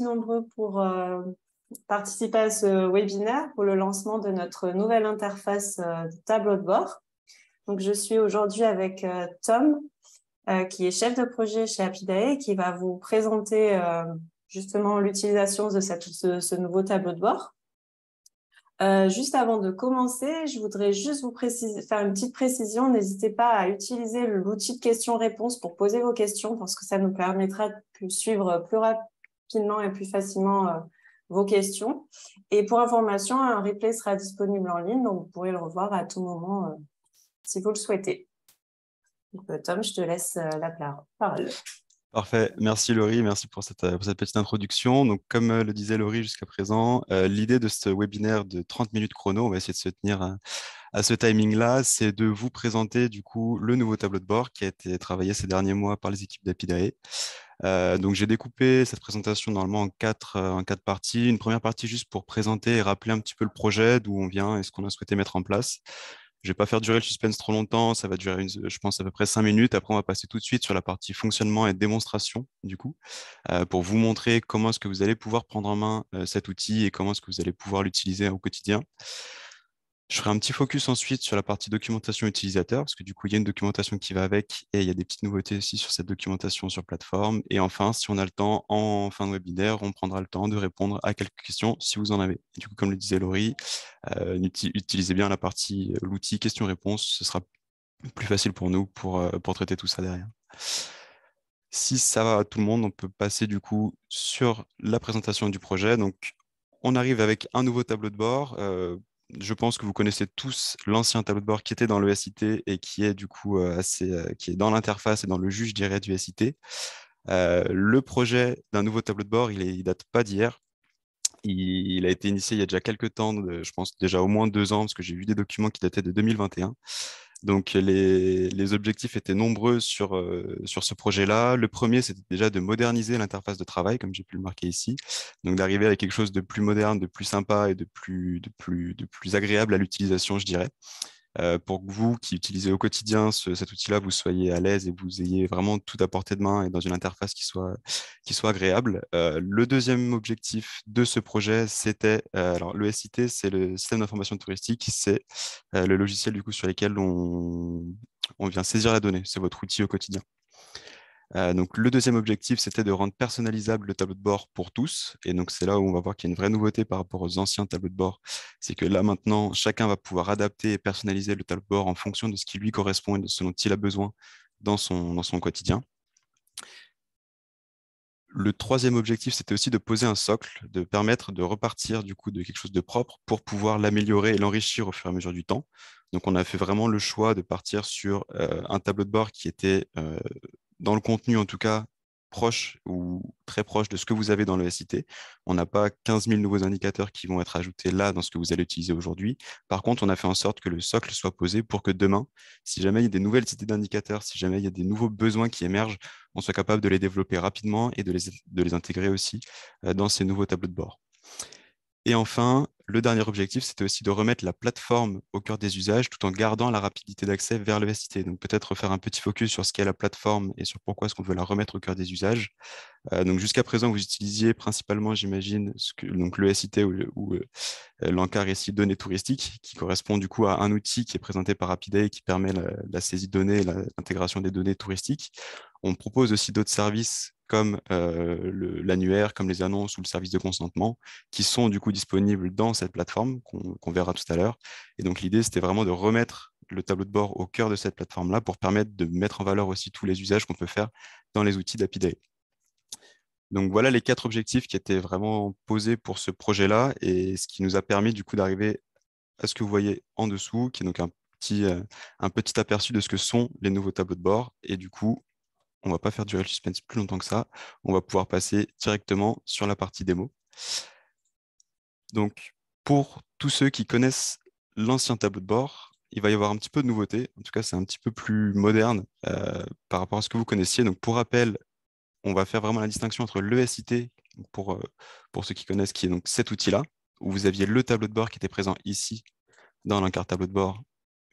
nombreux pour euh, participer à ce webinaire pour le lancement de notre nouvelle interface euh, de tableau de bord. Donc, je suis aujourd'hui avec euh, Tom, qui est chef de projet chez Apidae, qui va vous présenter justement l'utilisation de ce, nouveau tableau de bord. juste avant de commencer, je voudrais juste vous faire une petite précision. N'hésitez pas à utiliser l'outil de questions-réponses pour poser vos questions parce que ça nous permettra de suivre plus, rapidement et plus facilement euh, vos questions. Et pour information, un replay sera disponible en ligne, donc vous pourrez le revoir à tout moment euh, si vous le souhaitez. Donc, euh, Tom, je te laisse la parole. Parfait. Merci Laurie, merci pour cette, petite introduction. Donc, comme le disait Laurie jusqu'à présent, l'idée de ce webinaire de 30 minutes chrono, on va essayer de se tenir à, à ce timing-là, c'est de vous présenter du coup le nouveau tableau de bord qui a été travaillé ces derniers mois par les équipes d'Apidae. Euh, donc j'ai découpé cette présentation normalement en quatre, euh, en quatre parties. Une première partie juste pour présenter et rappeler un petit peu le projet, d'où on vient et ce qu'on a souhaité mettre en place. Je ne vais pas faire durer le suspense trop longtemps, ça va durer, je pense, à peu près cinq minutes. Après, on va passer tout de suite sur la partie fonctionnement et démonstration, du coup, euh, pour vous montrer comment est-ce que vous allez pouvoir prendre en main euh, cet outil et comment est-ce que vous allez pouvoir l'utiliser au quotidien. Je ferai un petit focus ensuite sur la partie documentation utilisateur, parce que du coup, il y a une documentation qui va avec et il y a des petites nouveautés aussi sur cette documentation sur plateforme. Et enfin, si on a le temps en fin de webinaire, on prendra le temps de répondre à quelques questions si vous en avez. du coup, comme le disait Laurie, euh, utilisez bien la partie euh, l'outil questions-réponses, ce sera plus facile pour nous pour, euh, pour traiter tout ça derrière. Si ça va à tout le monde, on peut passer du coup sur la présentation du projet. Donc, on arrive avec un nouveau tableau de bord je pense que vous connaissez tous l'ancien tableau de bord qui était dans l'ESIT et qui est du coup euh, assez, euh, qui est dans l'interface et dans le juge direct dirais, du SIT. Euh, le projet d'un nouveau tableau de bord, il ne date pas d'hier. Il, il, a été initié il y a déjà quelques temps, je pense déjà au moins deux ans, parce que j'ai vu des documents qui dataient de 2021. Donc les, les, objectifs étaient nombreux sur, euh, sur ce projet-là. Le premier, c'était déjà de moderniser l'interface de travail, comme j'ai pu le marquer ici. Donc d'arriver à quelque chose de plus moderne, de plus sympa et de plus, de plus, de plus agréable à l'utilisation, je dirais. Euh, pour que vous qui utilisez au quotidien cet outil-là, vous soyez à l'aise et vous ayez vraiment tout à portée de main et dans une interface qui soit, qui soit agréable. Euh, le deuxième objectif de ce projet, c'était, euh, alors le SIT, c'est le système d'information touristique, c'est le logiciel du coup sur lequel on, on vient saisir la donnée, c'est votre outil au quotidien. Euh, donc, le deuxième objectif, c'était de rendre personnalisable le tableau de bord pour tous. Et donc, c'est là où on va voir qu'il y a une vraie nouveauté par rapport aux anciens tableaux de bord. C'est que là, maintenant, chacun va pouvoir adapter et personnaliser le tableau de bord en fonction de ce qui lui correspond et de ce dont il a besoin dans son, dans son quotidien. Le troisième objectif, c'était aussi de poser un socle, de permettre de repartir du coup de quelque chose de propre pour pouvoir l'améliorer et l'enrichir au fur et à mesure du temps. Donc, on a fait vraiment le choix de partir sur euh, un tableau de bord qui était euh, dans le contenu en tout cas proche ou très proche de ce que vous avez dans le SIT. On n'a pas 15 000 nouveaux indicateurs qui vont être ajoutés là dans ce que vous allez utiliser aujourd'hui. Par contre, on a fait en sorte que le socle soit posé pour que demain, si jamais il y a des nouvelles idées d'indicateurs, si jamais il y a des nouveaux besoins qui émergent, on soit capable de les développer rapidement et de les, de les intégrer aussi euh, dans ces nouveaux tableaux de bord. Et enfin, le dernier objectif, c'était aussi de remettre la plateforme au cœur des usages tout en gardant la rapidité d'accès vers le SIT. Donc peut-être faire un petit focus sur ce qu'est la plateforme et sur pourquoi est-ce qu'on veut la remettre au cœur des usages. Euh, donc jusqu'à présent, vous utilisiez principalement, j'imagine, donc le SIT ou, ou euh, l'encart ici données touristiques, qui correspond du coup à un outil qui est présenté par Rapiday qui permet la, la saisie de données et l'intégration des données touristiques. On propose aussi d'autres services comme euh, l'annuaire, comme les annonces ou le service de consentement, qui sont du coup disponibles dans cette plateforme qu'on verra tout à l'heure. Et donc l'idée, c'était vraiment de remettre le tableau de bord au cœur de cette plateforme-là pour permettre de mettre en valeur aussi tous les usages qu'on peut faire dans les outils d'API Donc voilà les quatre objectifs qui étaient vraiment posés pour ce projet-là et ce qui nous a permis du coup d'arriver à ce que vous voyez en dessous, qui est donc un petit, euh, un petit aperçu de ce que sont les nouveaux tableaux de bord et du coup on ne va pas faire du suspense plus longtemps que ça. On va pouvoir passer directement sur la partie démo. Donc, pour tous ceux qui connaissent l'ancien tableau de bord, il va y avoir un petit peu de nouveauté. En tout cas, c'est un petit peu plus moderne euh, par rapport à ce que vous connaissiez. Donc, pour rappel, on va faire vraiment la distinction entre l'ESIT, pour, euh, pour ceux qui connaissent, qui est donc cet outil-là, où vous aviez le tableau de bord qui était présent ici dans l'encart tableau de bord.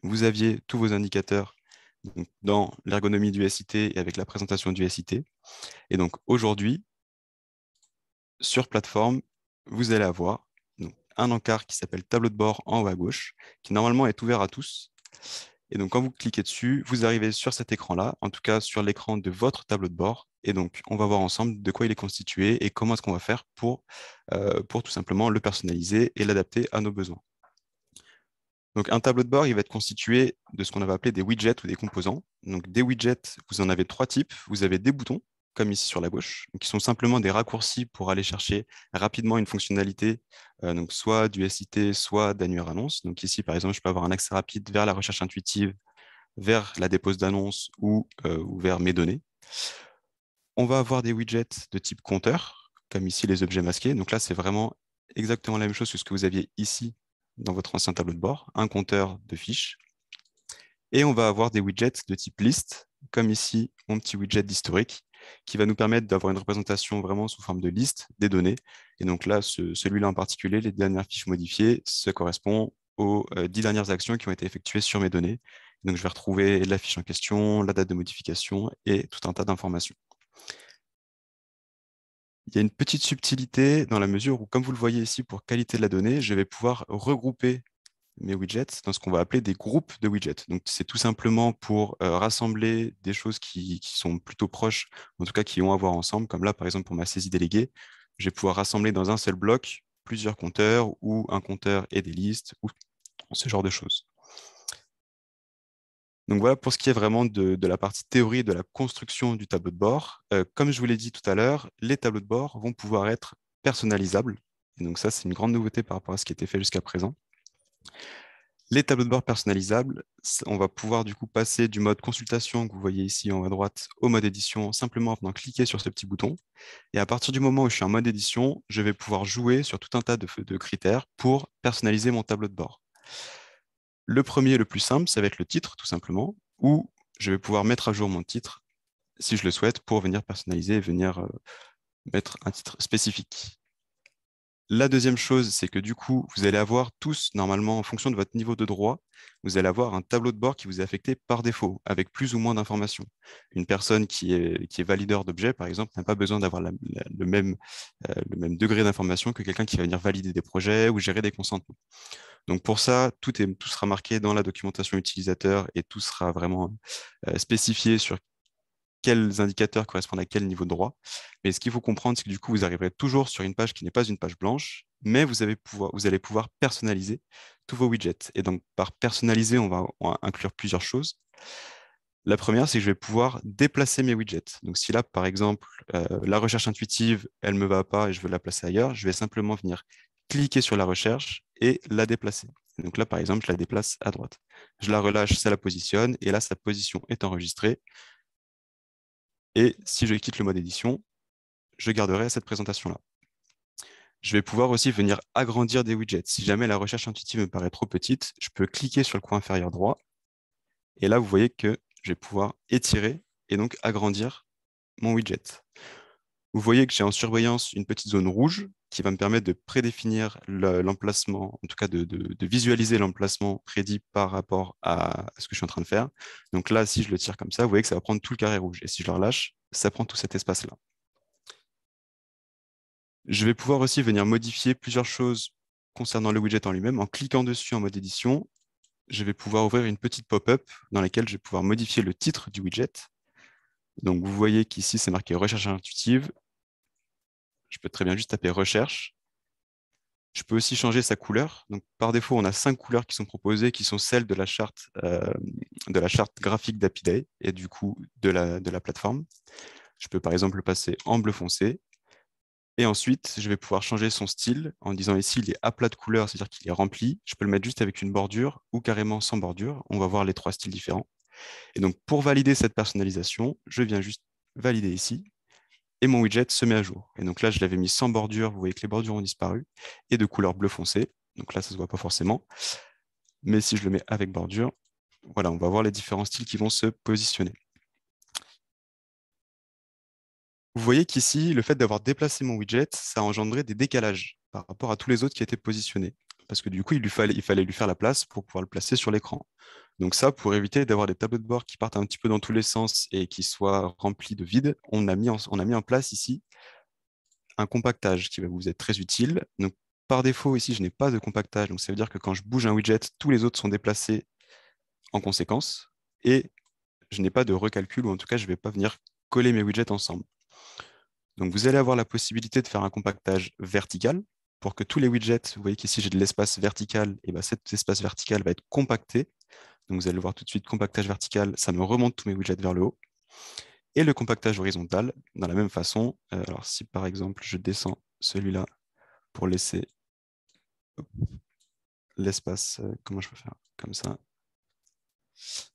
Vous aviez tous vos indicateurs dans l'ergonomie du SIT et avec la présentation du SIT. Et donc aujourd'hui, sur plateforme, vous allez avoir un encart qui s'appelle tableau de bord en haut à gauche, qui normalement est ouvert à tous. Et donc quand vous cliquez dessus, vous arrivez sur cet écran-là, en tout cas sur l'écran de votre tableau de bord. Et donc on va voir ensemble de quoi il est constitué et comment est-ce qu'on va faire pour, euh, pour tout simplement le personnaliser et l'adapter à nos besoins un tableau de bord, il va être constitué de ce qu'on avait appelé des widgets ou des composants. Donc, des widgets, vous en avez trois types. Vous avez des boutons, comme ici sur la gauche, qui sont simplement des raccourcis pour aller chercher rapidement une fonctionnalité, euh, donc soit du SIT, soit d'annuaire annonce. Donc ici, par exemple, je peux avoir un accès rapide vers la recherche intuitive, vers la dépose d'annonce euh, ou, vers mes données. On va avoir des widgets de type compteur, comme ici les objets masqués. Donc là, c'est vraiment exactement la même chose que ce que vous aviez ici dans votre ancien tableau de bord, un compteur de fiches, et on va avoir des widgets de type liste, comme ici mon petit widget d'historique, qui va nous permettre d'avoir une représentation vraiment sous forme de liste des données. Et donc là, celui-là en particulier, les dernières fiches modifiées, ça correspond aux euh, dix dernières actions qui ont été effectuées sur mes données. Donc je vais retrouver la fiche en question, la date de modification et tout un tas d'informations il y a une petite subtilité dans la mesure où, comme vous le voyez ici, pour qualité de la donnée, je vais pouvoir regrouper mes widgets dans ce qu'on va appeler des groupes de widgets. Donc, c'est tout simplement pour euh, rassembler des choses qui, sont plutôt proches, en tout cas qui ont à voir ensemble, comme là, par exemple, pour ma saisie déléguée, je vais pouvoir rassembler dans un seul bloc plusieurs compteurs ou un compteur et des listes ou ce genre de choses. Donc voilà pour ce qui est vraiment de, la partie théorie de la construction du tableau de bord. Euh, comme je vous l'ai dit tout à l'heure, les tableaux de bord vont pouvoir être personnalisables. Et donc ça, c'est une grande nouveauté par rapport à ce qui était fait jusqu'à présent. Les tableaux de bord personnalisables, on va pouvoir du coup passer du mode consultation que vous voyez ici en haut à droite au mode édition simplement en cliquant sur ce petit bouton. Et à partir du moment où je suis en mode édition, je vais pouvoir jouer sur tout un tas de critères pour personnaliser mon tableau de bord. Le premier, le plus simple, ça va être le titre, tout simplement, où je vais pouvoir mettre à jour mon titre, si je le souhaite, pour venir personnaliser et venir euh, mettre un titre spécifique. La deuxième chose, c'est que du coup, vous allez avoir tous, normalement, en fonction de votre niveau de droit, vous allez avoir un tableau de bord qui vous est affecté par défaut, avec plus ou moins d'informations. Une personne qui est, est valideur d'objets, par exemple, n'a pas besoin d'avoir le, même, euh, le même degré d'information que quelqu'un qui va venir valider des projets ou gérer des consentements. Donc pour ça, tout, tout sera marqué dans la documentation utilisateur et tout sera vraiment euh, spécifié sur quels indicateurs correspondent à quel niveau de droit. Mais ce qu'il faut comprendre, c'est que du coup, vous arriverez toujours sur une page qui n'est pas une page blanche, mais vous, avez pouvoir, vous allez pouvoir personnaliser tous vos widgets. Et donc, par personnaliser, on va, inclure plusieurs choses. La première, c'est que je vais pouvoir déplacer mes widgets. Donc, si là, par exemple, euh, la recherche intuitive, elle ne me va pas et je veux la placer ailleurs, je vais simplement venir cliquer sur la recherche et la déplacer. Donc là, par exemple, je la déplace à droite. Je la relâche, ça la positionne, et là, sa position est enregistrée. Et si je quitte le mode édition, je garderai cette présentation-là. Je vais pouvoir aussi venir agrandir des widgets. Si jamais la recherche intuitive me paraît trop petite, je peux cliquer sur le coin inférieur droit. Et là, vous voyez que je vais pouvoir étirer et donc agrandir mon widget vous voyez que j'ai en surveillance une petite zone rouge qui va me permettre de prédéfinir l'emplacement, en tout cas de, visualiser l'emplacement prédit par rapport à ce que je suis en train de faire. Donc là, si je le tire comme ça, vous voyez que ça va prendre tout le carré rouge. Et si je le relâche, ça prend tout cet espace-là. Je vais pouvoir aussi venir modifier plusieurs choses concernant le widget en lui-même. En cliquant dessus en mode édition, je vais pouvoir ouvrir une petite pop-up dans laquelle je vais pouvoir modifier le titre du widget, donc vous voyez qu'ici, c'est marqué recherche intuitive. Je peux très bien juste taper recherche. Je peux aussi changer sa couleur. Donc par défaut, on a cinq couleurs qui sont proposées, qui sont celles de la charte, euh, de la charte graphique d'Apiday et du coup de la, de la plateforme. Je peux par exemple le passer en bleu foncé. Et ensuite, je vais pouvoir changer son style en disant ici, il est à plat de couleur, c'est-à-dire qu'il est rempli. Je peux le mettre juste avec une bordure ou carrément sans bordure. On va voir les trois styles différents. Et donc, pour valider cette personnalisation, je viens juste valider ici et mon widget se met à jour. Et donc là, je l'avais mis sans bordure, vous voyez que les bordures ont disparu, et de couleur bleu foncé. Donc là, ça ne se voit pas forcément. Mais si je le mets avec bordure, voilà, on va voir les différents styles qui vont se positionner. Vous voyez qu'ici, le fait d'avoir déplacé mon widget, ça a engendré des décalages par rapport à tous les autres qui étaient positionnés parce que du coup, il, fallait, il fallait lui faire la place pour pouvoir le placer sur l'écran. Donc ça, pour éviter d'avoir des tableaux de bord qui partent un petit peu dans tous les sens et qui soient remplis de vide, on a mis on a mis en place ici un compactage qui va vous être très utile. Donc, par défaut, ici, je n'ai pas de compactage, donc ça veut dire que quand je bouge un widget, tous les autres sont déplacés en conséquence, et je n'ai pas de recalcul, ou en tout cas, je ne vais pas venir coller mes widgets ensemble. Donc, vous allez avoir la possibilité de faire un compactage vertical, pour que tous les widgets, vous voyez qu'ici j'ai de l'espace vertical, et bien bah, cet espace vertical va être compacté. Donc vous allez le voir tout de suite, compactage vertical, ça me remonte tous mes widgets vers le haut. Et le compactage horizontal, dans la même façon, euh, alors si par exemple je descends celui-là pour laisser l'espace, euh, comment je peux faire Comme ça.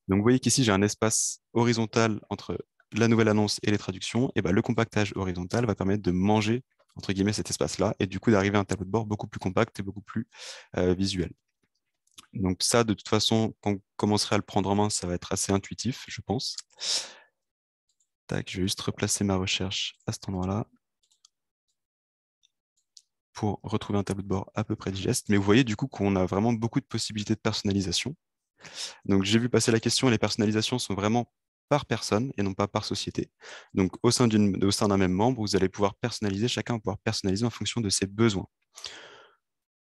Donc vous voyez qu'ici j'ai un espace horizontal entre la nouvelle annonce et les traductions, et bien bah, le compactage horizontal va permettre de manger entre guillemets, cet espace-là, et du coup d'arriver à un tableau de bord beaucoup plus compact et beaucoup plus euh, visuel. Donc ça, de toute façon, quand on commencera à le prendre en main, ça va être assez intuitif, je pense. Tac, je vais juste replacer ma recherche à cet endroit-là pour retrouver un tableau de bord à peu près digeste. Mais vous voyez du coup qu'on a vraiment beaucoup de possibilités de personnalisation. Donc j'ai vu passer la question, les personnalisations sont vraiment par personne et non pas par société. Donc au sein d'un même membre, vous allez pouvoir personnaliser, chacun va pouvoir personnaliser en fonction de ses besoins.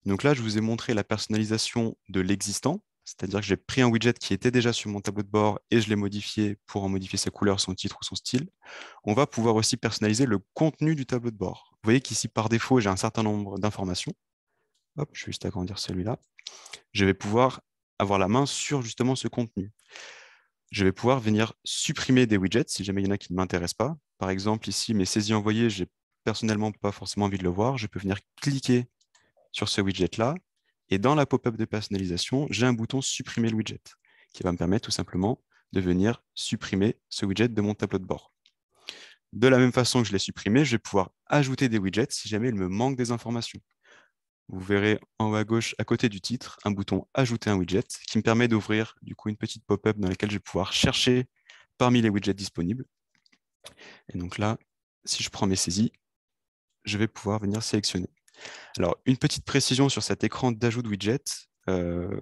Donc là, je vous ai montré la personnalisation de l'existant, c'est-à-dire que j'ai pris un widget qui était déjà sur mon tableau de bord et je l'ai modifié pour en modifier sa couleur, son titre ou son style. On va pouvoir aussi personnaliser le contenu du tableau de bord. Vous voyez qu'ici, par défaut, j'ai un certain nombre d'informations. Hop, je vais juste agrandir celui-là. Je vais pouvoir avoir la main sur justement ce contenu je vais pouvoir venir supprimer des widgets si jamais il y en a qui ne m'intéressent pas. Par exemple, ici, mes saisies envoyées, j'ai personnellement pas forcément envie de le voir. Je peux venir cliquer sur ce widget-là. Et dans la pop-up de personnalisation, j'ai un bouton « Supprimer le widget » qui va me permettre tout simplement de venir supprimer ce widget de mon tableau de bord. De la même façon que je l'ai supprimé, je vais pouvoir ajouter des widgets si jamais il me manque des informations vous verrez en haut à gauche, à côté du titre, un bouton Ajouter un widget qui me permet d'ouvrir du coup une petite pop-up dans laquelle je vais pouvoir chercher parmi les widgets disponibles. Et donc là, si je prends mes saisies, je vais pouvoir venir sélectionner. Alors, une petite précision sur cet écran d'ajout de widget. Euh,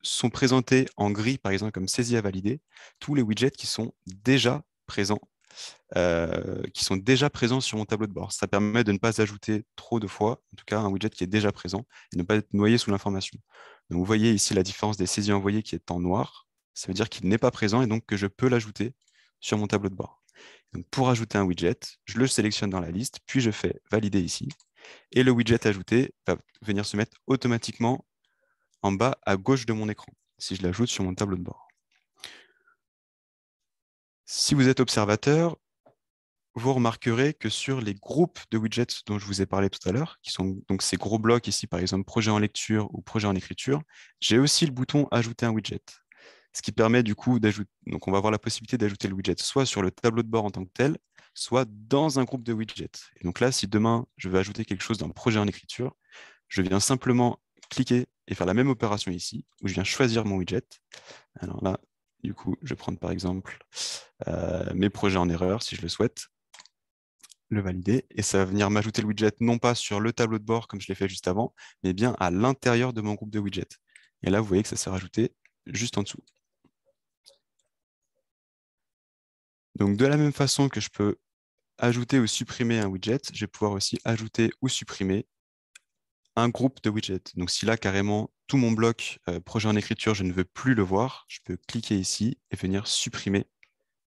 sont présentés en gris, par exemple, comme saisie à valider, tous les widgets qui sont déjà présents euh, qui sont déjà présents sur mon tableau de bord. Ça permet de ne pas ajouter trop de fois, en tout cas un widget qui est déjà présent, et ne pas être noyé sous l'information. Donc vous voyez ici la différence des saisies envoyées qui est en noir. Ça veut dire qu'il n'est pas présent et donc que je peux l'ajouter sur mon tableau de bord. pour ajouter un widget, je le sélectionne dans la liste, puis je fais valider ici. Et le widget ajouté va venir se mettre automatiquement en bas à gauche de mon écran si je l'ajoute sur mon tableau de bord. Si vous êtes observateur, vous remarquerez que sur les groupes de widgets dont je vous ai parlé tout à l'heure, qui sont donc ces gros blocs ici, par exemple projet en lecture ou projet en écriture, j'ai aussi le bouton ajouter un widget. Ce qui permet du coup d'ajouter, donc on va avoir la possibilité d'ajouter le widget soit sur le tableau de bord en tant que tel, soit dans un groupe de widgets. donc là, si demain je veux ajouter quelque chose dans le projet en écriture, je viens simplement cliquer et faire la même opération ici, où je viens choisir mon widget. Alors là, du coup, je vais prendre par exemple euh, mes projets en erreur, si je le souhaite, le valider, et ça va venir m'ajouter le widget non pas sur le tableau de bord comme je l'ai fait juste avant, mais bien à l'intérieur de mon groupe de widgets. Et là, vous voyez que ça s'est rajouté juste en dessous. Donc, de la même façon que je peux ajouter ou supprimer un widget, je vais pouvoir aussi ajouter ou supprimer groupe de widgets. Donc si là, carrément, tout mon bloc euh, projet en écriture, je ne veux plus le voir, je peux cliquer ici et venir supprimer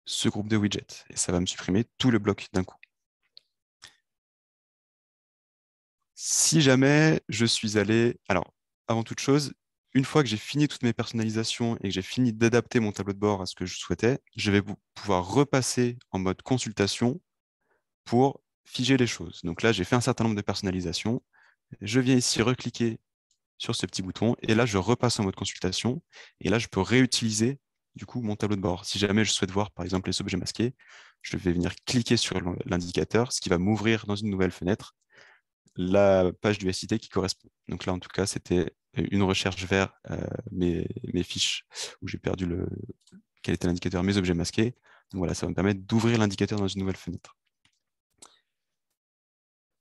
ce groupe de widgets. Et ça va me supprimer tout le bloc d'un coup. Si jamais je suis allé... Alors, avant toute chose, une fois que j'ai fini toutes mes personnalisations et que j'ai fini d'adapter mon tableau de bord à ce que je souhaitais, je vais pouvoir repasser en mode consultation pour figer les choses. Donc là, j'ai fait un certain nombre de personnalisations je viens ici recliquer sur ce petit bouton et là, je repasse en mode consultation et là, je peux réutiliser du coup mon tableau de bord. Si jamais je souhaite voir par exemple les objets masqués, je vais venir cliquer sur l'indicateur, ce qui va m'ouvrir dans une nouvelle fenêtre la page du SIT qui correspond. Donc là, en tout cas, c'était une recherche vers euh, mes, fiches où j'ai perdu le, quel était l'indicateur, mes objets masqués. Donc voilà, ça va me permettre d'ouvrir l'indicateur dans une nouvelle fenêtre.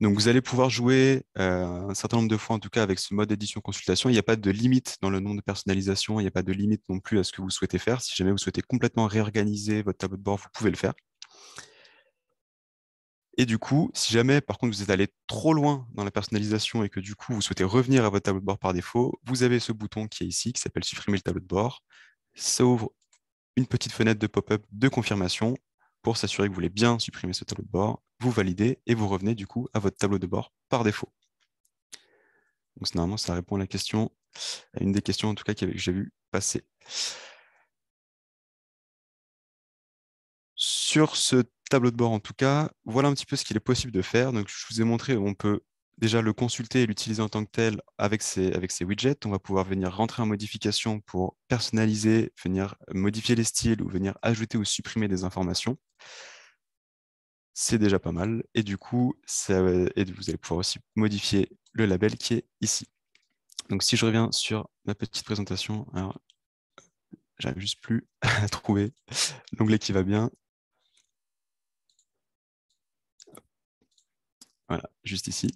Donc vous allez pouvoir jouer euh, un certain nombre de fois, en tout cas avec ce mode édition consultation. Il n'y a pas de limite dans le nombre de personnalisations, il n'y a pas de limite non plus à ce que vous souhaitez faire. Si jamais vous souhaitez complètement réorganiser votre tableau de bord, vous pouvez le faire. Et du coup, si jamais par contre vous êtes allé trop loin dans la personnalisation et que du coup vous souhaitez revenir à votre tableau de bord par défaut, vous avez ce bouton qui est ici, qui s'appelle supprimer le tableau de bord. Ça ouvre une petite fenêtre de pop-up de confirmation pour s'assurer que vous voulez bien supprimer ce tableau de bord, vous validez et vous revenez du coup à votre tableau de bord par défaut. Donc normalement, ça répond à la question, à une des questions en tout cas que j'ai vu passer. Sur ce tableau de bord en tout cas, voilà un petit peu ce qu'il est possible de faire. Donc je vous ai montré, on peut déjà le consulter et l'utiliser en tant que tel avec ses, avec ses widgets. On va pouvoir venir rentrer en modification pour personnaliser, venir modifier les styles ou venir ajouter ou supprimer des informations. C'est déjà pas mal. Et du coup, ça, vous allez pouvoir aussi modifier le label qui est ici. Donc si je reviens sur ma petite présentation, alors j'arrive juste plus à trouver l'onglet qui va bien. Voilà, juste ici.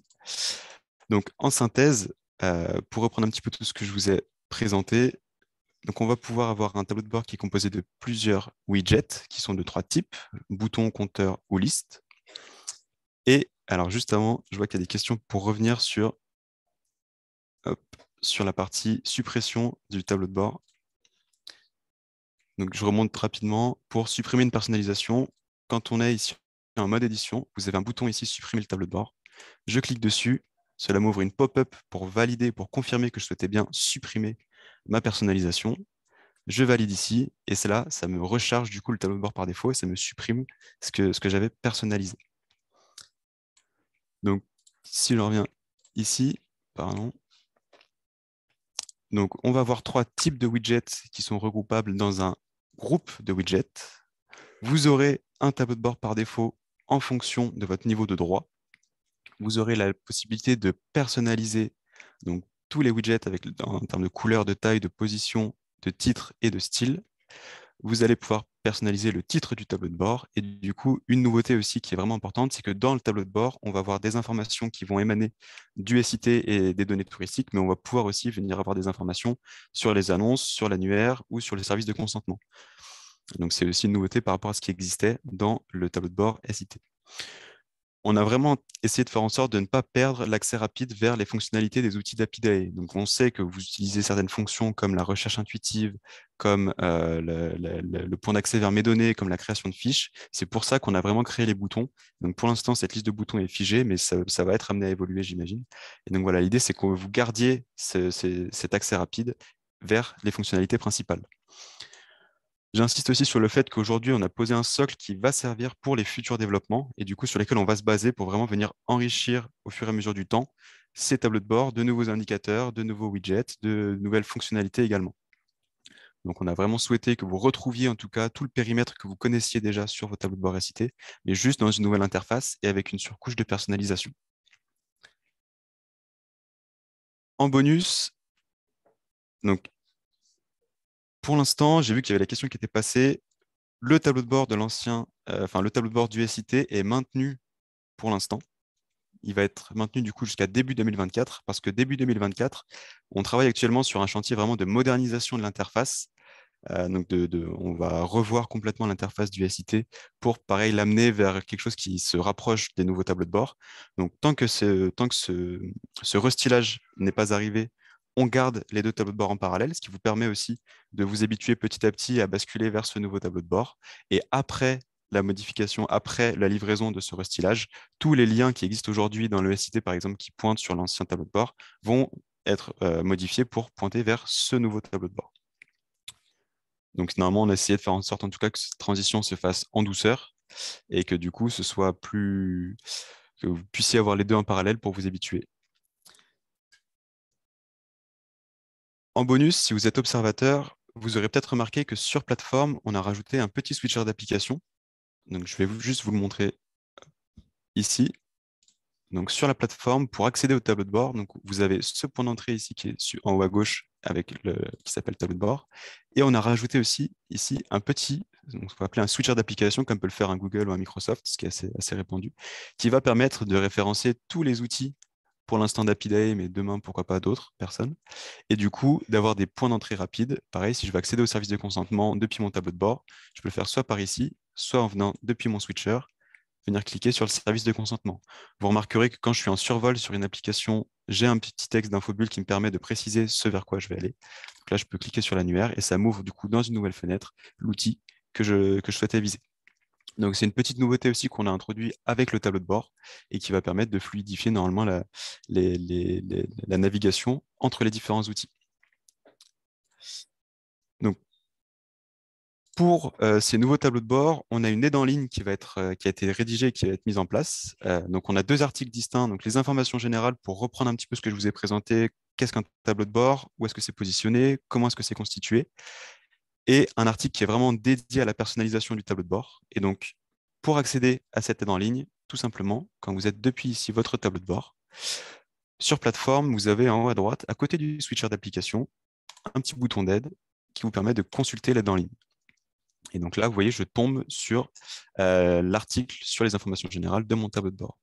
Donc en synthèse, euh, pour reprendre un petit peu tout ce que je vous ai présenté, donc on va pouvoir avoir un tableau de bord qui est composé de plusieurs widgets qui sont de trois types, bouton, compteur ou liste. Et alors juste avant, je vois qu'il y a des questions pour revenir sur, sur la partie suppression du tableau de bord. Donc je remonte rapidement. Pour supprimer une personnalisation, quand on est ici en mode édition, vous avez un bouton ici, supprimer le tableau de bord. Je clique dessus, cela m'ouvre une pop-up pour valider, pour confirmer que je souhaitais bien supprimer ma personnalisation, je valide ici, et cela, ça me recharge du coup le tableau de bord par défaut, et ça me supprime ce que, ce que j'avais personnalisé. Donc, si je reviens ici, pardon, donc on va voir trois types de widgets qui sont regroupables dans un groupe de widgets. Vous aurez un tableau de bord par défaut en fonction de votre niveau de droit. Vous aurez la possibilité de personnaliser donc tous les widgets avec, en termes de couleur, de taille, de position, de titre et de style. Vous allez pouvoir personnaliser le titre du tableau de bord. Et du coup, une nouveauté aussi qui est vraiment importante, c'est que dans le tableau de bord, on va avoir des informations qui vont émaner du SIT et des données touristiques, mais on va pouvoir aussi venir avoir des informations sur les annonces, sur l'annuaire ou sur les services de consentement. Donc, c'est aussi une nouveauté par rapport à ce qui existait dans le tableau de bord SIT on a vraiment essayé de faire en sorte de ne pas perdre l'accès rapide vers les fonctionnalités des outils d'Apidae. Donc, on sait que vous utilisez certaines fonctions comme la recherche intuitive, comme euh, le, point d'accès vers mes données, comme la création de fiches. C'est pour ça qu'on a vraiment créé les boutons. Donc, pour l'instant, cette liste de boutons est figée, mais ça, va être amené à évoluer, j'imagine. Et donc, voilà, l'idée, c'est que vous gardiez cet accès rapide vers les fonctionnalités principales. J'insiste aussi sur le fait qu'aujourd'hui, on a posé un socle qui va servir pour les futurs développements et du coup sur lesquels on va se baser pour vraiment venir enrichir au fur et à mesure du temps ces tableaux de bord, de nouveaux indicateurs, de nouveaux widgets, de nouvelles fonctionnalités également. Donc, on a vraiment souhaité que vous retrouviez en tout cas tout le périmètre que vous connaissiez déjà sur vos tableaux de bord récités, mais juste dans une nouvelle interface et avec une surcouche de personnalisation. En bonus, donc pour l'instant, j'ai vu qu'il y avait la question qui était passée. Le tableau de bord de l'ancien, euh, enfin le tableau de bord du SIT est maintenu pour l'instant. Il va être maintenu du coup jusqu'à début 2024 parce que début 2024, on travaille actuellement sur un chantier vraiment de modernisation de l'interface. Euh, donc de, on va revoir complètement l'interface du SIT pour pareil l'amener vers quelque chose qui se rapproche des nouveaux tableaux de bord. Donc tant que ce, tant que ce, ce restylage n'est pas arrivé on garde les deux tableaux de bord en parallèle, ce qui vous permet aussi de vous habituer petit à petit à basculer vers ce nouveau tableau de bord. Et après la modification, après la livraison de ce restylage, tous les liens qui existent aujourd'hui dans le SIT, par exemple, qui pointent sur l'ancien tableau de bord, vont être euh, modifiés pour pointer vers ce nouveau tableau de bord. Donc normalement, on a essayé de faire en sorte, en tout cas, que cette transition se fasse en douceur et que du coup, ce soit plus que vous puissiez avoir les deux en parallèle pour vous habituer. En bonus, si vous êtes observateur, vous aurez peut-être remarqué que sur plateforme, on a rajouté un petit switcher d'application. Donc, je vais juste vous le montrer euh, ici. Donc, sur la plateforme, pour accéder au tableau de bord, donc vous avez ce point d'entrée ici qui est en haut à gauche avec qui s'appelle tableau de bord. Et on a rajouté aussi ici un petit, on appeler un switcher d'application comme peut le faire un Google ou un Microsoft, ce qui est assez, assez répandu, qui va permettre de référencer tous les outils pour l'instant d'Apidae, mais demain, pourquoi pas d'autres personnes. Et du coup, d'avoir des points d'entrée rapides. Pareil, si je veux accéder au service de consentement depuis mon tableau de bord, je peux le faire soit par ici, soit en venant depuis mon switcher, venir cliquer sur le service de consentement. Vous remarquerez que quand je suis en survol sur une application, j'ai un petit texte d'infobulle qui me permet de préciser ce vers quoi je vais aller. là, je peux cliquer sur l'annuaire et ça m'ouvre du coup dans une nouvelle fenêtre l'outil que je, que je souhaitais viser. Donc c'est une petite nouveauté aussi qu'on a introduit avec le tableau de bord et qui va permettre de fluidifier normalement la, navigation entre les différents outils. pour euh, ces nouveaux tableaux de bord, on a une aide en ligne qui, va être, euh, qui a été rédigée et qui va être mise en place. Euh, donc, on a deux articles distincts. Donc, les informations générales pour reprendre un petit peu ce que je vous ai présenté. Qu'est-ce qu'un tableau de bord Où est-ce que c'est positionné Comment est-ce que c'est constitué et un article qui est vraiment dédié à la personnalisation du tableau de bord. Et donc, pour accéder à cette aide en ligne, tout simplement, quand vous êtes depuis ici votre tableau de bord, sur plateforme, vous avez en haut à droite, à côté du switcher d'application, un petit bouton d'aide qui vous permet de consulter l'aide en ligne. Et donc là, vous voyez, je tombe sur euh, l'article sur les informations générales de mon tableau de bord.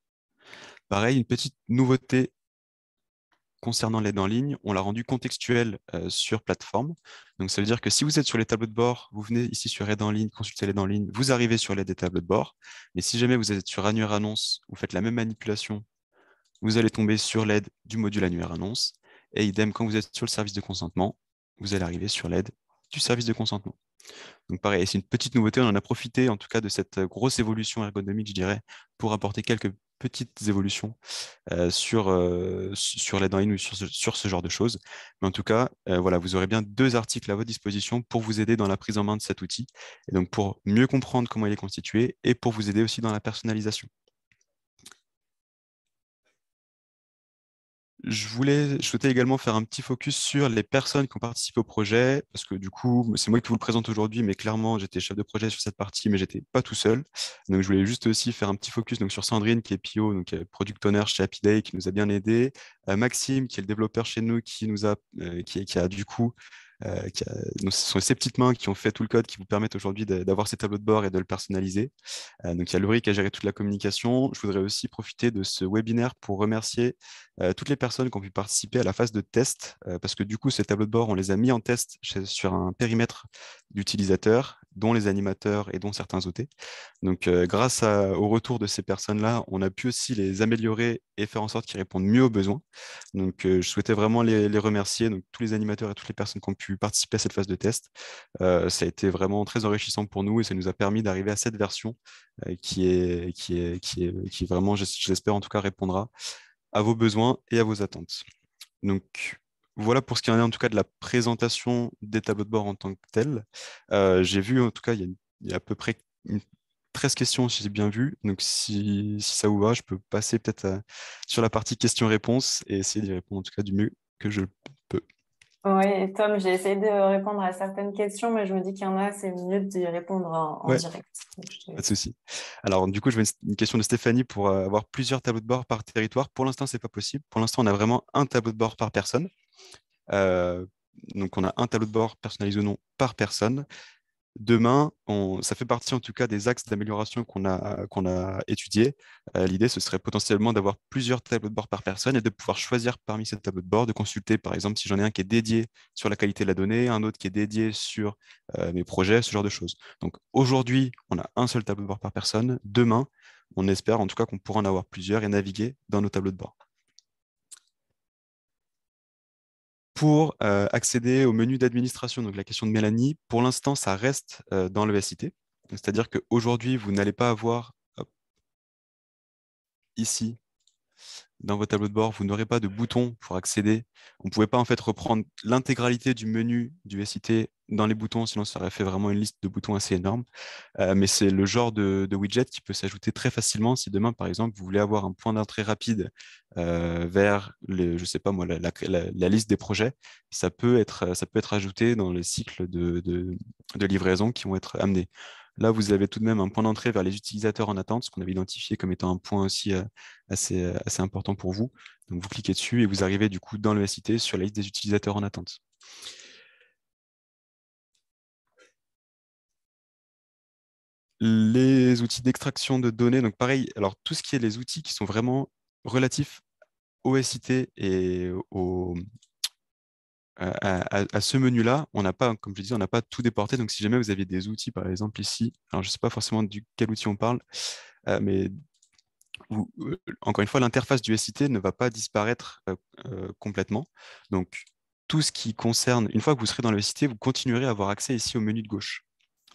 Pareil, une petite nouveauté concernant l'aide en ligne, on l'a rendu contextuel euh, sur plateforme. Donc, ça veut dire que si vous êtes sur les tableaux de bord, vous venez ici sur aide en ligne, consultez l'aide en ligne, vous arrivez sur l'aide des tableaux de bord. Mais si jamais vous êtes sur annuaire annonce, vous faites la même manipulation, vous allez tomber sur l'aide du module annuaire annonce. Et idem, quand vous êtes sur le service de consentement, vous allez arriver sur l'aide du service de consentement. Donc pareil, c'est une petite nouveauté, on en a profité en tout cas de cette euh, grosse évolution ergonomique, je dirais, pour apporter quelques petites évolutions euh, sur, euh, sur les en ou sur ce, genre de choses. Mais en tout cas, euh, voilà, vous aurez bien deux articles à votre disposition pour vous aider dans la prise en main de cet outil, et donc pour mieux comprendre comment il est constitué et pour vous aider aussi dans la personnalisation. Je voulais, je souhaitais également faire un petit focus sur les personnes qui ont participé au projet, parce que du coup, c'est moi qui vous le présente aujourd'hui, mais clairement, j'étais chef de projet sur cette partie, mais j'étais pas tout seul. Donc, je voulais juste aussi faire un petit focus donc, sur Sandrine, qui est PO, donc euh, product owner chez Happy Day, qui nous a bien aidé. Euh, Maxime, qui est le développeur chez nous, qui nous a, euh, qui, qui, a du coup euh, ce sont ces petites mains qui ont fait tout le code qui vous permettent aujourd'hui d'avoir ces tableaux de bord et de le personnaliser. Euh, donc il y a Laurie qui a géré toute la communication. Je voudrais aussi profiter de ce webinaire pour remercier euh, toutes les personnes qui ont pu participer à la phase de test, parce que du coup, ces tableaux de bord, on les a mis en test sur un périmètre d'utilisateurs dont les animateurs et dont certains OT. Donc, euh, grâce au retour de ces personnes-là, on a pu aussi les améliorer et faire en sorte qu'ils répondent mieux aux besoins. Donc, euh, je souhaitais vraiment les, remercier, donc tous les animateurs et toutes les personnes qui ont pu participer à cette phase de test. Euh, ça a été vraiment très enrichissant pour nous et ça nous a permis d'arriver à cette version qui, est, qui, est, qui, est, vraiment, j'espère en tout cas, répondra à vos besoins et à vos attentes. Donc, voilà pour ce qui en est en tout cas de la présentation des tableaux de bord en tant que tel. Euh, j'ai vu en tout cas, il y, a, à peu près 13 questions si j'ai bien vu. Donc si, ça vous va, je peux passer peut-être sur la partie questions-réponses et essayer d'y répondre en tout cas du mieux que je peux. Oui, Tom, j'ai essayé de répondre à certaines questions, mais je me dis qu'il y en a, c'est mieux d'y répondre en, direct. Pas de souci. Alors, du coup, je vais une question de Stéphanie pour euh, avoir plusieurs tableaux de bord par territoire. Pour l'instant, ce n'est pas possible. Pour l'instant, on a vraiment un tableau de bord par personne. Euh, donc on a un tableau de bord personnalisé ou non par personne. Demain, ça fait partie en tout cas des axes d'amélioration qu'on a, qu'on a étudiés. Euh, l'idée, ce serait potentiellement d'avoir plusieurs tableaux de bord par personne et de pouvoir choisir parmi ces tableaux de bord, de consulter par exemple si j'en ai un qui est dédié sur la qualité de la donnée, un autre qui est dédié sur euh, mes projets, ce genre de choses. Donc aujourd'hui, on a un seul tableau de bord par personne. Demain, on espère en tout cas qu'on pourra en avoir plusieurs et naviguer dans nos tableaux de bord. Pour euh, accéder au menu d'administration, donc la question de Mélanie, pour l'instant, ça reste euh, dans le C'est-à-dire qu'aujourd'hui, vous n'allez pas avoir ici dans votre tableau de bord, vous n'aurez pas de bouton pour accéder. On ne pouvait pas en fait reprendre l'intégralité du menu du SIT dans les boutons, sinon ça aurait fait vraiment une liste de boutons assez énorme. Euh, mais c'est le genre de, widget qui peut s'ajouter très facilement si demain, par exemple, vous voulez avoir un point d'entrée rapide euh, vers, je sais pas moi, la, liste des projets. Ça peut être, ça peut être ajouté dans les cycles de livraison qui vont être amenés. Là, vous avez tout de même un point d'entrée vers les utilisateurs en attente, ce qu'on avait identifié comme étant un point aussi euh, euh, assez, important pour vous. Donc, vous cliquez dessus et vous arrivez du coup dans le SIT sur la liste des utilisateurs en attente. Les outils d'extraction de données, donc pareil, alors tout ce qui est les outils qui sont vraiment relatifs au SIT et au, à, ce menu-là, on n'a pas, comme je dis, on n'a pas tout déporté. Donc, si jamais vous aviez des outils, par exemple ici, je ne sais pas forcément du quel outil on parle, euh, mais euh, encore une fois, l'interface du SIT ne va pas disparaître euh, complètement. Donc, tout ce qui concerne, une fois que vous serez dans le SIT, vous continuerez à avoir accès ici au menu de gauche.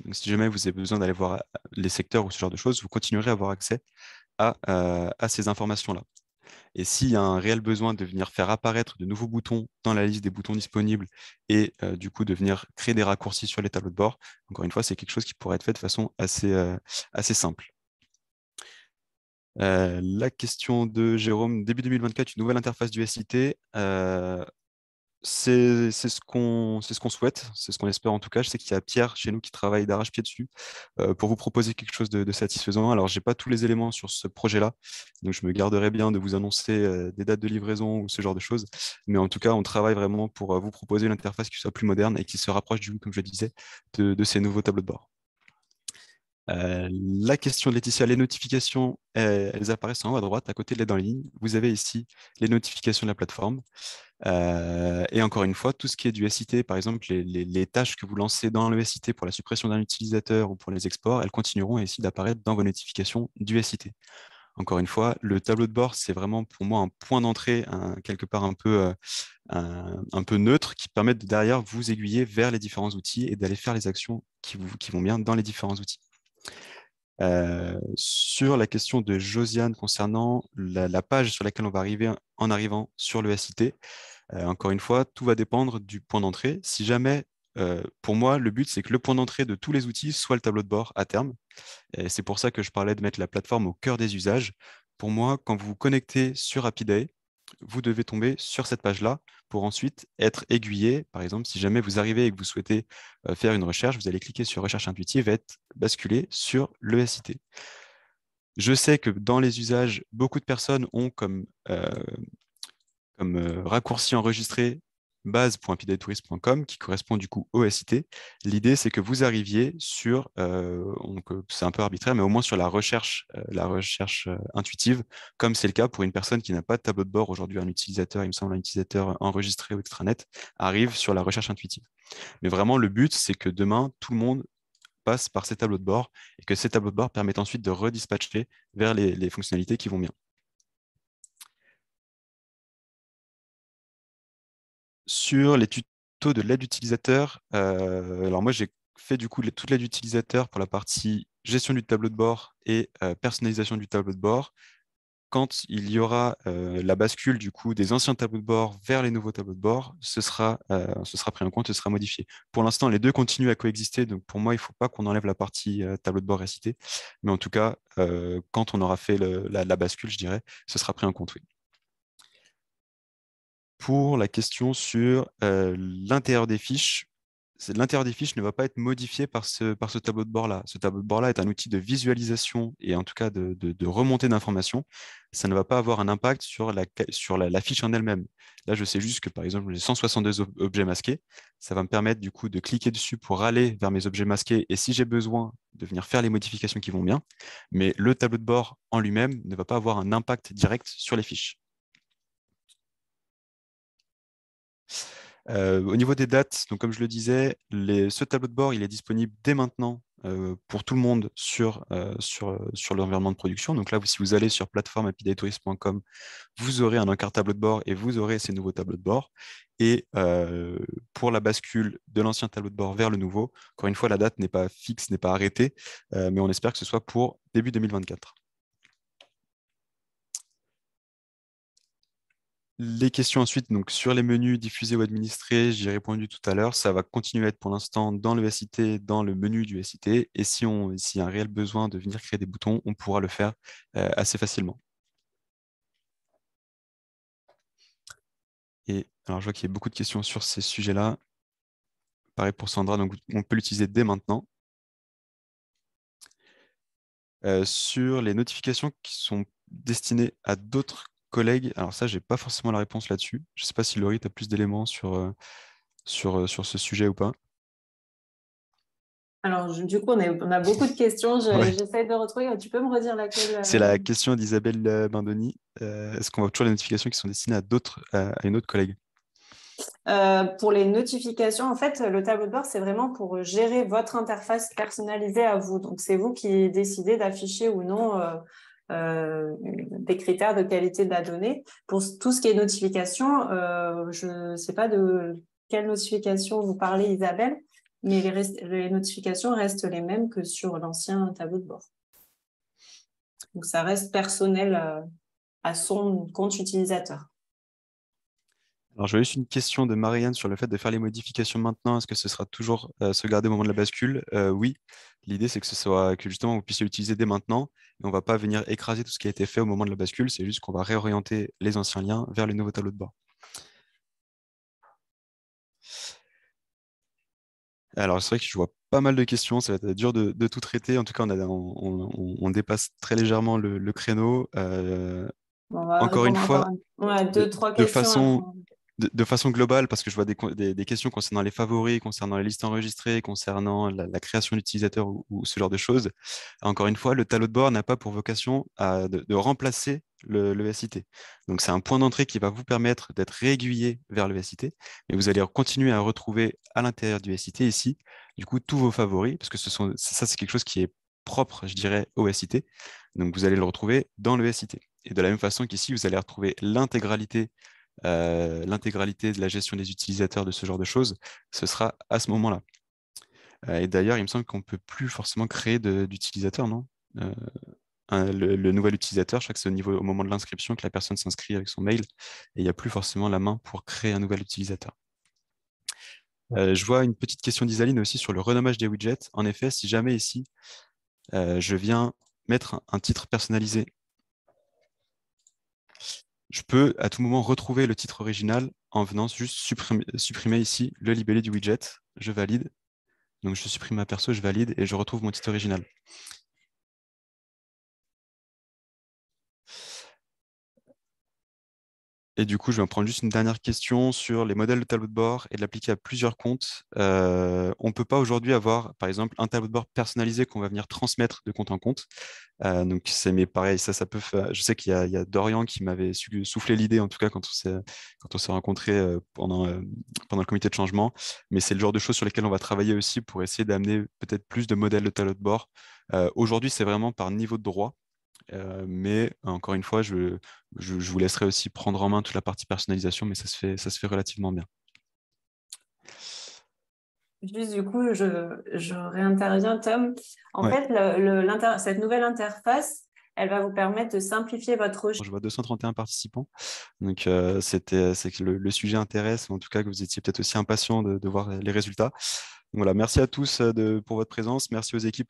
Donc, si jamais vous avez besoin d'aller voir les secteurs ou ce genre de choses, vous continuerez à avoir accès à ces informations-là. Et s'il y a un réel besoin de venir faire apparaître de nouveaux boutons dans la liste des boutons disponibles et euh, du coup de venir créer des raccourcis sur les tableaux de bord, encore une fois, c'est quelque chose qui pourrait être fait de façon assez, euh, assez simple. Euh, la question de Jérôme, début 2024, une nouvelle interface du SIT c'est ce qu'on souhaite, c'est ce qu'on espère en tout cas. Je sais qu'il y a Pierre chez nous qui travaille d'arrache-pied dessus euh, pour vous proposer quelque chose de, satisfaisant. Alors, je n'ai pas tous les éléments sur ce projet-là, donc je me mmh. garderai bien de vous annoncer euh, des dates de livraison ou ce genre de choses. Mais en tout cas, on travaille vraiment pour euh, vous proposer une interface qui soit plus moderne et qui se rapproche du comme je le disais, de ces nouveaux tableaux de bord. Euh, la question de Laetitia, les notifications, elles, apparaissent en haut à droite, à côté de l'aide en ligne. Vous avez ici les notifications de la plateforme. Euh, et encore une fois, tout ce qui est du SIT, par exemple, les, tâches que vous lancez dans le SIT pour la suppression d'un utilisateur ou pour les exports, elles continueront ici d'apparaître dans vos notifications du SIT. Encore une fois, le tableau de bord, c'est vraiment pour moi un point d'entrée, quelque part euh, un peu, neutre, qui permet de derrière vous aiguiller vers les différents outils et d'aller faire les actions qui vont bien dans les différents outils. Euh, sur la question de Josiane concernant la, page sur laquelle on va arriver en arrivant sur le SIT, euh, encore une fois, tout va dépendre du point d'entrée. Si jamais, euh, pour moi, le but, c'est que le point d'entrée de tous les outils soit le tableau de bord à terme. c'est pour ça que je parlais de mettre la plateforme au cœur des usages. Pour moi, quand vous vous connectez sur Happy vous devez tomber sur cette page-là pour ensuite être aiguillé. Par exemple, si jamais vous arrivez et que vous souhaitez euh, faire une recherche, vous allez cliquer sur Recherche intuitive et être basculé sur le SIT. Je sais que dans les usages, beaucoup de personnes ont comme, euh, comme euh, raccourci enregistré base.pidetourisme.com, qui correspond du coup au SIT. L'idée, c'est que vous arriviez sur, euh, c'est un peu arbitraire, mais au moins sur la recherche, euh, la recherche euh, intuitive, comme c'est le cas pour une personne qui n'a pas de tableau de bord aujourd'hui, un utilisateur, il me semble, un utilisateur enregistré ou extranet, arrive sur la recherche intuitive. Mais vraiment, le but, c'est que demain, tout le monde passe par ces tableaux de bord et que ces tableaux de bord permettent ensuite de redispatcher vers les fonctionnalités qui vont bien. sur les tutos de l'aide utilisateur. Euh, alors moi, j'ai fait du coup toute l'aide utilisateur pour la partie gestion du tableau de bord et euh, personnalisation du tableau de bord. Quand il y aura euh, la bascule du coup des anciens tableaux de bord vers les nouveaux tableaux de bord, ce sera, ce sera pris en compte, ce sera modifié. Pour l'instant, les deux continuent à coexister, donc pour moi, il ne faut pas qu'on enlève la partie tableau de bord récité, mais en tout cas, quand on aura fait la, la, bascule, je dirais, ce sera pris en compte, oui pour la question sur euh, l'intérieur des fiches. L'intérieur des fiches ne va pas être modifié par ce, tableau de bord-là. Ce tableau de bord-là est un outil de visualisation et en tout cas de, remontée d'informations. Ça ne va pas avoir un impact sur la, fiche en elle-même. Là, je sais juste que par exemple, j'ai 162 objets masqués. Ça va me permettre du coup de cliquer dessus pour aller vers mes objets masqués et si j'ai besoin de venir faire les modifications qui vont bien. Mais le tableau de bord en lui-même ne va pas avoir un impact direct sur les fiches. Euh, au niveau des dates, donc comme je le disais, ce tableau de bord il est disponible dès maintenant euh, pour tout le monde sur, euh, sur, sur l'environnement de production. Donc là, si vous allez sur plateformeapidetourisme.com, vous aurez un encart tableau de bord et vous aurez ces nouveaux tableaux de bord. Et pour la bascule de l'ancien tableau de bord vers le nouveau, encore une fois, la date n'est pas fixe, n'est pas arrêtée, mais on espère que ce soit pour début 2024. Les questions ensuite, donc sur les menus diffusés ou administrés, j'y répondu tout à l'heure, ça va continuer à être pour l'instant dans le SIT, dans le menu du SIT, et si on s'il y a un réel besoin de venir créer des boutons, on pourra le faire euh, assez facilement. Et alors je vois qu'il y a beaucoup de questions sur ces sujets-là. Pareil pour Sandra, donc on peut l'utiliser dès maintenant. Euh, sur les notifications qui sont destinées à d'autres collègues, alors ça, je n'ai pas forcément la réponse là-dessus. Je ne sais pas si Laurie, tu as plus d'éléments sur, euh, euh, sur, ce sujet ou pas. Alors, du coup, on, a beaucoup de questions. J'essaie de retrouver. Tu peux me redire laquelle euh, C'est la question d'Isabelle Bandoni. Est-ce qu'on voit toujours les notifications qui sont destinées à, d'autres, à, une autre collègue pour les notifications, en fait, le tableau de bord, c'est vraiment pour gérer votre interface personnalisée à vous. Donc, c'est vous qui décidez d'afficher ou non euh, des critères de qualité de la donnée. Pour tout ce qui est notification, euh, je ne sais pas de quelle notification vous parlez, Isabelle, mais les notifications restent les mêmes que sur l'ancien tableau de bord. Donc, ça reste personnel euh, à son compte utilisateur. Alors, vois juste une question de Marianne sur le fait de faire les modifications maintenant. Est-ce que ce sera toujours euh, se garder au moment de la bascule euh, Oui. L'idée, c'est que ce soit que justement vous puissiez l'utiliser dès maintenant et on va pas venir écraser tout ce qui a été fait au moment de la bascule. C'est juste qu'on va réorienter les anciens liens vers le nouveau tableau de bord. Alors, c'est vrai que je vois pas mal de questions, ça va être dur de, tout traiter. En tout cas, on, dépasse très légèrement le, créneau. Euh, encore une fois, deux, de, de, façon, de, façon globale, parce que je vois des, questions concernant les favoris, concernant les listes enregistrées, concernant la, création d'utilisateurs ou, ce genre de choses, encore une fois, le tableau de bord n'a pas pour vocation de, remplacer le, Donc c'est un point d'entrée qui va vous permettre d'être réaiguillé vers le SIT, mais vous allez continuer à retrouver à l'intérieur du SIT ici, du coup, tous vos favoris, parce que ça c'est quelque chose qui est propre, je dirais, au SIT. Donc vous allez le retrouver dans le SIT. Et de la même façon qu'ici, vous allez retrouver l'intégralité euh, l'intégralité de la gestion des utilisateurs, de ce genre de choses, ce sera à ce moment-là. Euh, et d'ailleurs, il me semble qu'on ne peut plus forcément créer d'utilisateurs, non euh, le, nouvel utilisateur, je crois que c'est niveau, au moment de l'inscription que la personne s'inscrit avec son mail, et il n'y a plus forcément la main pour créer un nouvel utilisateur. je vois une petite question d'Isaline aussi sur le renommage des widgets. En effet, si jamais ici, je viens mettre un titre personnalisé je peux à tout moment retrouver le titre original en venant juste supprimer, ici le libellé du widget. Je valide. Donc je supprime ma perso, je valide et je retrouve mon titre original. Et du coup, je vais en prendre juste une dernière question sur les modèles de tableau de bord et de l'appliquer à plusieurs comptes. Euh, on ne peut pas aujourd'hui avoir, par exemple, un tableau de bord personnalisé qu'on va venir transmettre de compte en compte. Euh, donc, c'est mais pareil, ça, ça peut. Je sais qu'il y, a Dorian qui m'avait soufflé l'idée, en tout cas, quand on s'est rencontrés euh, pendant, pendant le comité de changement. Mais c'est le genre de choses sur lesquelles on va travailler aussi pour essayer d'amener peut-être plus de modèles de tableau de bord. aujourd'hui, c'est vraiment par niveau de droit. Euh, mais encore une fois, je, je, vous laisserai aussi prendre en main toute la partie personnalisation, mais ça se fait, ça se fait relativement bien. Juste du coup, je, je réinterviens, Tom. En fait, cette nouvelle interface, elle va vous permettre de simplifier votre Je vois 231 participants, donc euh, c'était c'est que le, sujet intéresse, en tout cas que vous étiez peut-être aussi impatient de, voir les résultats. voilà, merci à tous euh, de, pour votre présence, merci aux équipes